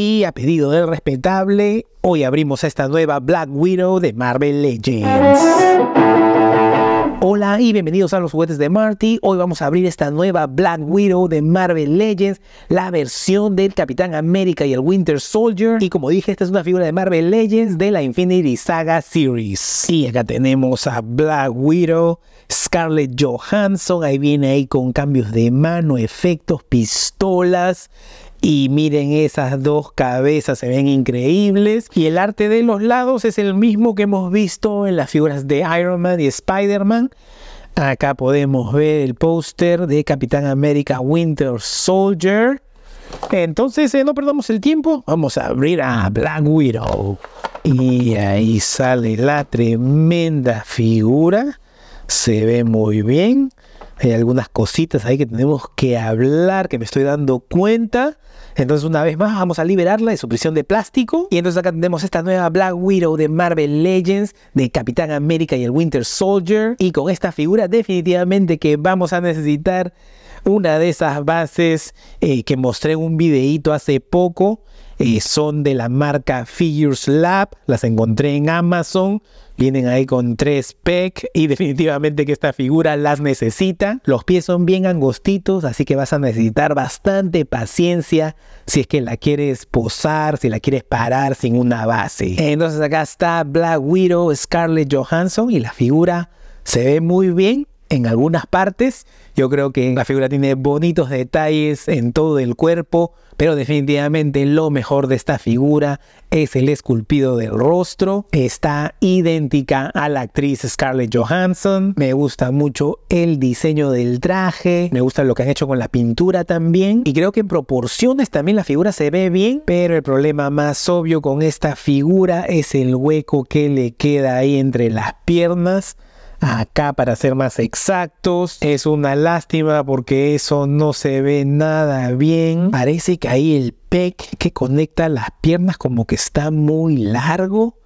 Y a pedido del respetable, hoy abrimos esta nueva Black Widow de Marvel Legends. Hola y bienvenidos a los juguetes de Marty. Hoy vamos a abrir esta nueva Black Widow de Marvel Legends, la versión del Capitán América y el Winter Soldier. Y como dije, esta es una figura de Marvel Legends de la Infinity Saga Series. Y acá tenemos a Black Widow, Scarlett Johansson. Ahí viene ahí con cambios de mano, efectos, pistolas. Y miren esas dos cabezas, se ven increíbles. Y el arte de los lados es el mismo que hemos visto en las figuras de Iron Man y Spider-Man. Acá podemos ver el póster de Capitán América Winter Soldier. Entonces, eh, no perdamos el tiempo, vamos a abrir a Black Widow. Y ahí sale la tremenda figura. Se ve muy bien. Hay algunas cositas ahí que tenemos que hablar, que me estoy dando cuenta. Entonces, una vez más, vamos a liberarla de su prisión de plástico. Y entonces acá tenemos esta nueva Black Widow de Marvel Legends, de Capitán América y el Winter Soldier. Y con esta figura, definitivamente que vamos a necesitar una de esas bases eh, que mostré en un videíto hace poco. Eh, son de la marca Figures Lab, las encontré en Amazon, Vienen ahí con tres PEC y definitivamente que esta figura las necesita. Los pies son bien angostitos, así que vas a necesitar bastante paciencia si es que la quieres posar, si la quieres parar sin una base. Entonces acá está Black Widow, Scarlett Johansson y la figura se ve muy bien en algunas partes. Yo creo que la figura tiene bonitos detalles en todo el cuerpo, pero definitivamente lo mejor de esta figura es el esculpido del rostro. Está idéntica a la actriz Scarlett Johansson. Me gusta mucho el diseño del traje, me gusta lo que han hecho con la pintura también. Y creo que en proporciones también la figura se ve bien, pero el problema más obvio con esta figura es el hueco que le queda ahí entre las piernas Acá, para ser más exactos, es una lástima porque eso no se ve nada bien. Parece que ahí el pec que conecta las piernas como que está muy largo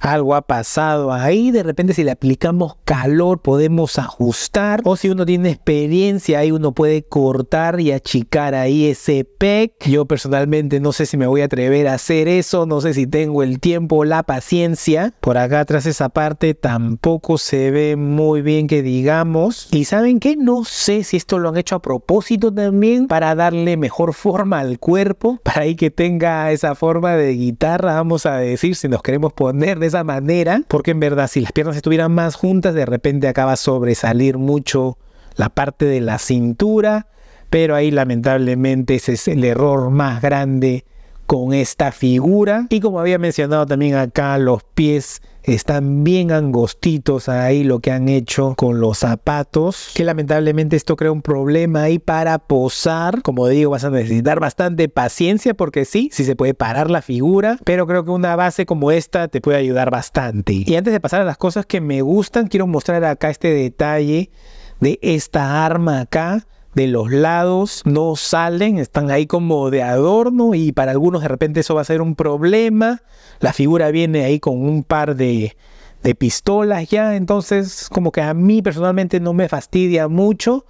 algo ha pasado ahí, de repente si le aplicamos calor podemos ajustar o si uno tiene experiencia ahí uno puede cortar y achicar ahí ese PEC. Yo personalmente no sé si me voy a atrever a hacer eso, no sé si tengo el tiempo, la paciencia. Por acá atrás esa parte tampoco se ve muy bien que digamos. Y saben que no sé si esto lo han hecho a propósito también para darle mejor forma al cuerpo, para ahí que tenga esa forma de guitarra, vamos a decir, si nos queremos poner de esa manera, porque en verdad si las piernas estuvieran más juntas, de repente acaba sobresalir mucho la parte de la cintura, pero ahí lamentablemente ese es el error más grande con esta figura. Y como había mencionado también acá, los pies están bien angostitos ahí lo que han hecho con los zapatos, que lamentablemente esto crea un problema ahí para posar, como digo, vas a necesitar bastante paciencia porque sí, sí se puede parar la figura, pero creo que una base como esta te puede ayudar bastante. Y antes de pasar a las cosas que me gustan, quiero mostrar acá este detalle de esta arma acá de los lados, no salen, están ahí como de adorno y para algunos de repente eso va a ser un problema. La figura viene ahí con un par de, pistolas ya, entonces como que a mí personalmente no me fastidia mucho.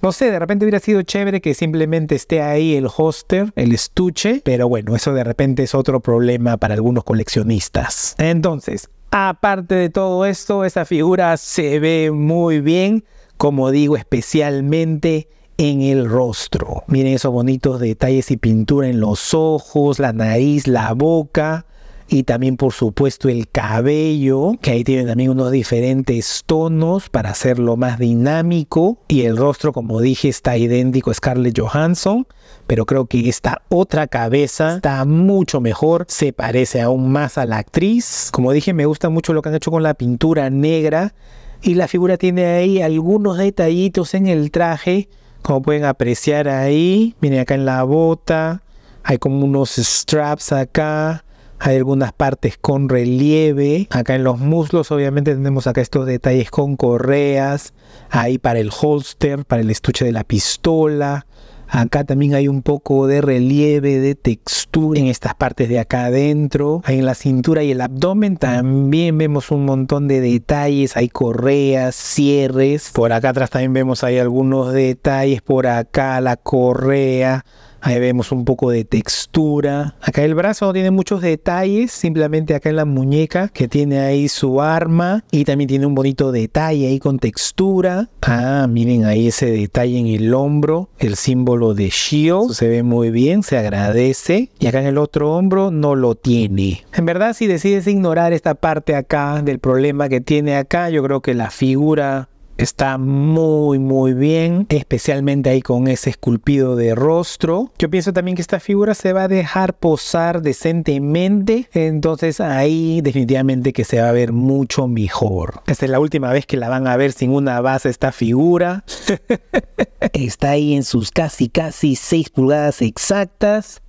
No sé, de repente hubiera sido chévere que simplemente esté ahí el hoster, el estuche, pero bueno, eso de repente es otro problema para algunos coleccionistas. Entonces, aparte de todo esto, esta figura se ve muy bien, como digo, especialmente en el rostro. Miren esos bonitos detalles y pintura en los ojos, la nariz, la boca y también por supuesto el cabello, que ahí tienen también unos diferentes tonos para hacerlo más dinámico y el rostro como dije está idéntico a Scarlett Johansson, pero creo que esta otra cabeza está mucho mejor, se parece aún más a la actriz. Como dije, me gusta mucho lo que han hecho con la pintura negra y la figura tiene ahí algunos detallitos en el traje como pueden apreciar ahí, miren acá en la bota, hay como unos straps acá, hay algunas partes con relieve. Acá en los muslos obviamente tenemos acá estos detalles con correas. Ahí para el holster, para el estuche de la pistola. Acá también hay un poco de relieve, de textura en estas partes de acá adentro. En la cintura y el abdomen también vemos un montón de detalles. Hay correas, cierres. Por acá atrás también vemos hay algunos detalles. Por acá la correa. Ahí vemos un poco de textura. Acá el brazo no tiene muchos detalles, simplemente acá en la muñeca que tiene ahí su arma y también tiene un bonito detalle ahí con textura. Ah, miren ahí ese detalle en el hombro, el símbolo de Shio. Se ve muy bien, se agradece. Y acá en el otro hombro no lo tiene. En verdad, si decides ignorar esta parte acá del problema que tiene acá, yo creo que la figura Está muy, muy bien, especialmente ahí con ese esculpido de rostro. Yo pienso también que esta figura se va a dejar posar decentemente, entonces ahí definitivamente que se va a ver mucho mejor. Esta es la última vez que la van a ver sin una base esta figura. Está ahí en sus casi, casi 6 pulgadas exactas,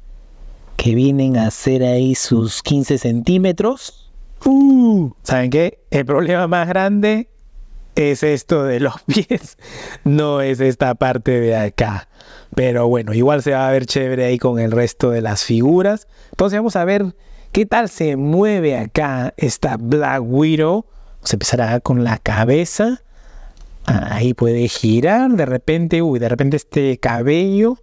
que vienen a ser ahí sus 15 centímetros. ¡Uh! ¿Saben qué? El problema más grande es esto de los pies, no es esta parte de acá. Pero bueno, igual se va a ver chévere ahí con el resto de las figuras. Entonces vamos a ver qué tal se mueve acá esta Black Widow. Se empezará con la cabeza. Ahí puede girar de repente, uy, de repente este cabello.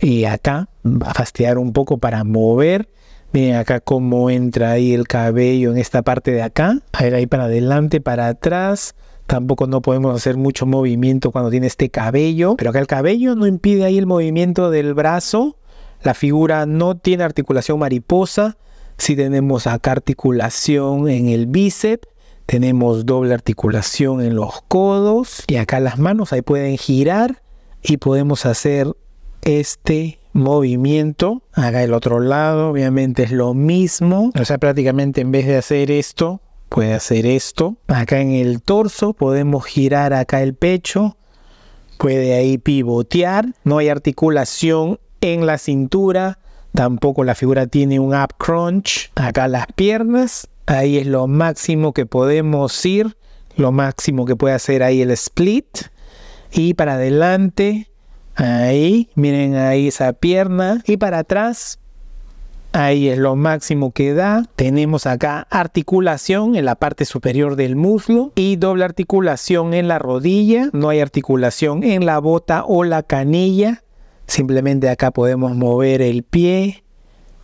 Y acá va a fastidiar un poco para mover. Miren acá cómo entra ahí el cabello en esta parte de acá. A ver ahí para adelante, para atrás. Tampoco no podemos hacer mucho movimiento cuando tiene este cabello, pero acá el cabello no impide ahí el movimiento del brazo. La figura no tiene articulación mariposa. Si tenemos acá articulación en el bíceps, tenemos doble articulación en los codos y acá las manos ahí pueden girar y podemos hacer este movimiento. Acá el otro lado obviamente es lo mismo. O sea, prácticamente en vez de hacer esto, Puede hacer esto. Acá en el torso podemos girar acá el pecho. Puede ahí pivotear. No hay articulación en la cintura. Tampoco la figura tiene un up crunch. Acá las piernas. Ahí es lo máximo que podemos ir. Lo máximo que puede hacer ahí el split. Y para adelante. Ahí. Miren ahí esa pierna. Y para atrás Ahí es lo máximo que da. Tenemos acá articulación en la parte superior del muslo y doble articulación en la rodilla. No hay articulación en la bota o la canilla. Simplemente acá podemos mover el pie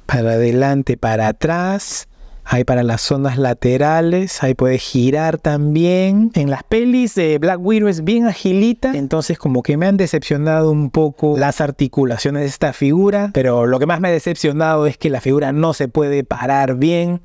para adelante, para atrás hay para las zonas laterales, ahí puede girar también. En las pelis de Black Widow es bien agilita, entonces como que me han decepcionado un poco las articulaciones de esta figura, pero lo que más me ha decepcionado es que la figura no se puede parar bien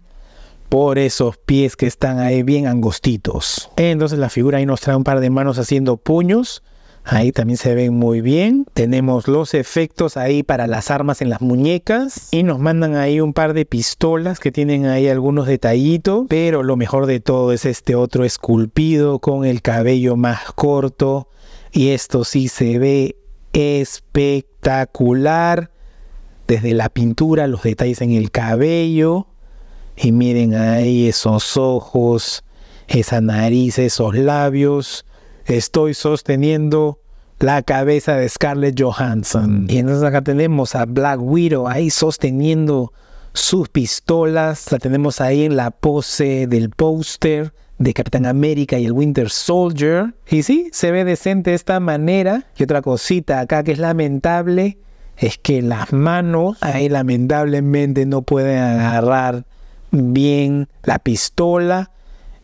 por esos pies que están ahí bien angostitos. Entonces la figura ahí nos trae un par de manos haciendo puños Ahí también se ven muy bien. Tenemos los efectos ahí para las armas en las muñecas. Y nos mandan ahí un par de pistolas que tienen ahí algunos detallitos. Pero lo mejor de todo es este otro esculpido con el cabello más corto. Y esto sí se ve espectacular. Desde la pintura, los detalles en el cabello. Y miren ahí esos ojos, esa nariz, esos labios estoy sosteniendo la cabeza de Scarlett Johansson. Mm. Y entonces acá tenemos a Black Widow ahí sosteniendo sus pistolas. La tenemos ahí en la pose del póster de Capitán América y el Winter Soldier. Y sí, se ve decente de esta manera. Y otra cosita acá que es lamentable es que las manos ahí lamentablemente no pueden agarrar bien la pistola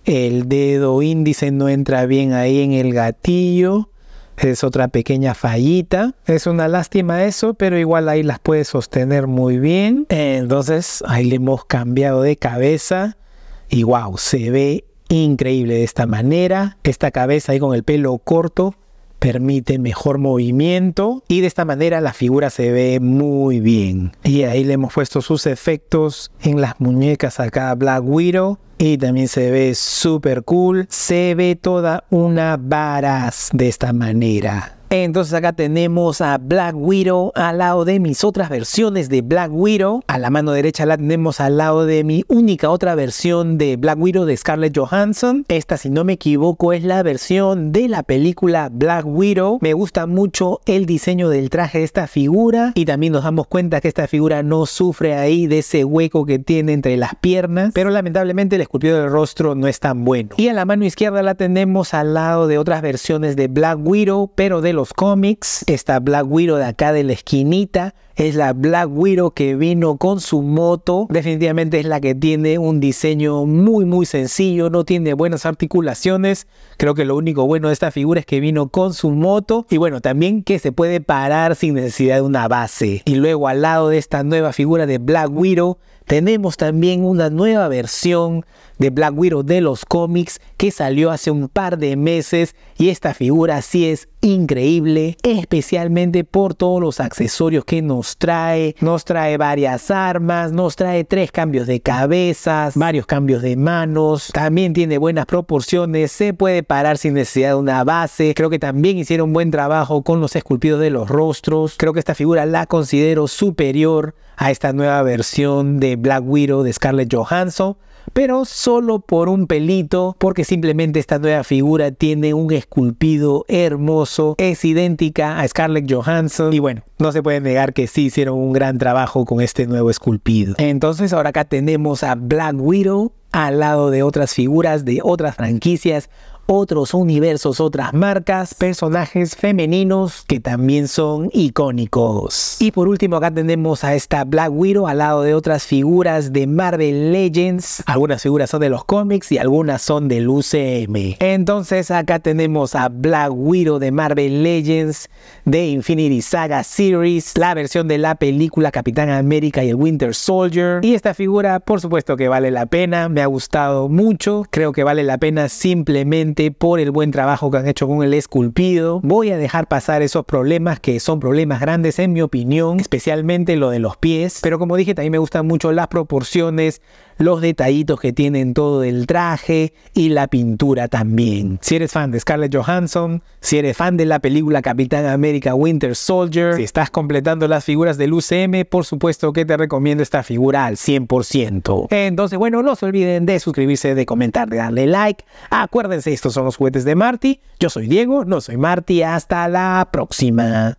el dedo índice no entra bien ahí en el gatillo. Es otra pequeña fallita. Es una lástima eso, pero igual ahí las puede sostener muy bien. Entonces ahí le hemos cambiado de cabeza. Y wow, se ve increíble de esta manera. Esta cabeza ahí con el pelo corto permite mejor movimiento y de esta manera la figura se ve muy bien. Y ahí le hemos puesto sus efectos en las muñecas acá Black Widow y también se ve súper cool. Se ve toda una varaz de esta manera. Entonces acá tenemos a Black Widow al lado de mis otras versiones de Black Widow. A la mano derecha la tenemos al lado de mi única otra versión de Black Widow de Scarlett Johansson. Esta, si no me equivoco, es la versión de la película Black Widow. Me gusta mucho el diseño del traje de esta figura y también nos damos cuenta que esta figura no sufre ahí de ese hueco que tiene entre las piernas, pero lamentablemente el esculpido del rostro no es tan bueno. Y a la mano izquierda la tenemos al lado de otras versiones de Black Widow, pero de los comics, cómics, esta Black Widow de acá de la esquinita, es la Black Widow que vino con su moto, definitivamente es la que tiene un diseño muy muy sencillo, no tiene buenas articulaciones, creo que lo único bueno de esta figura es que vino con su moto y bueno, también que se puede parar sin necesidad de una base. Y luego al lado de esta nueva figura de Black Widow tenemos también una nueva versión de Black Widow de los cómics que salió hace un par de meses y esta figura sí es increíble, especialmente por todos los accesorios que nos trae. Nos trae varias armas, nos trae tres cambios de cabezas, varios cambios de manos, también tiene buenas proporciones, se puede parar sin necesidad de una base. Creo que también hicieron buen trabajo con los esculpidos de los rostros. Creo que esta figura la considero superior a esta nueva versión de Black Widow de Scarlett Johansson, pero solo por un pelito, porque simplemente esta nueva figura tiene un esculpido hermoso, es idéntica a Scarlett Johansson y bueno, no se puede negar que sí hicieron un gran trabajo con este nuevo esculpido. Entonces ahora acá tenemos a Black Widow al lado de otras figuras de otras franquicias otros universos, otras marcas, personajes femeninos que también son icónicos. Y por último acá tenemos a esta Black Widow al lado de otras figuras de Marvel Legends. Algunas figuras son de los cómics y algunas son del UCM. Entonces acá tenemos a Black Widow de Marvel Legends, de Infinity Saga Series, la versión de la película Capitán América y el Winter Soldier. Y esta figura por supuesto que vale la pena, me ha gustado mucho, creo que vale la pena simplemente por el buen trabajo que han hecho con el esculpido. Voy a dejar pasar esos problemas que son problemas grandes en mi opinión, especialmente lo de los pies. Pero como dije, también me gustan mucho las proporciones, los detallitos que tienen todo el traje y la pintura también. Si eres fan de Scarlett Johansson, si eres fan de la película Capitán América Winter Soldier, si estás completando las figuras del UCM, por supuesto que te recomiendo esta figura al 100%. Entonces, bueno, no se olviden de suscribirse, de comentar, de darle like. Acuérdense, estos son los juguetes de Marty. Yo soy Diego, no soy Marty. Hasta la próxima.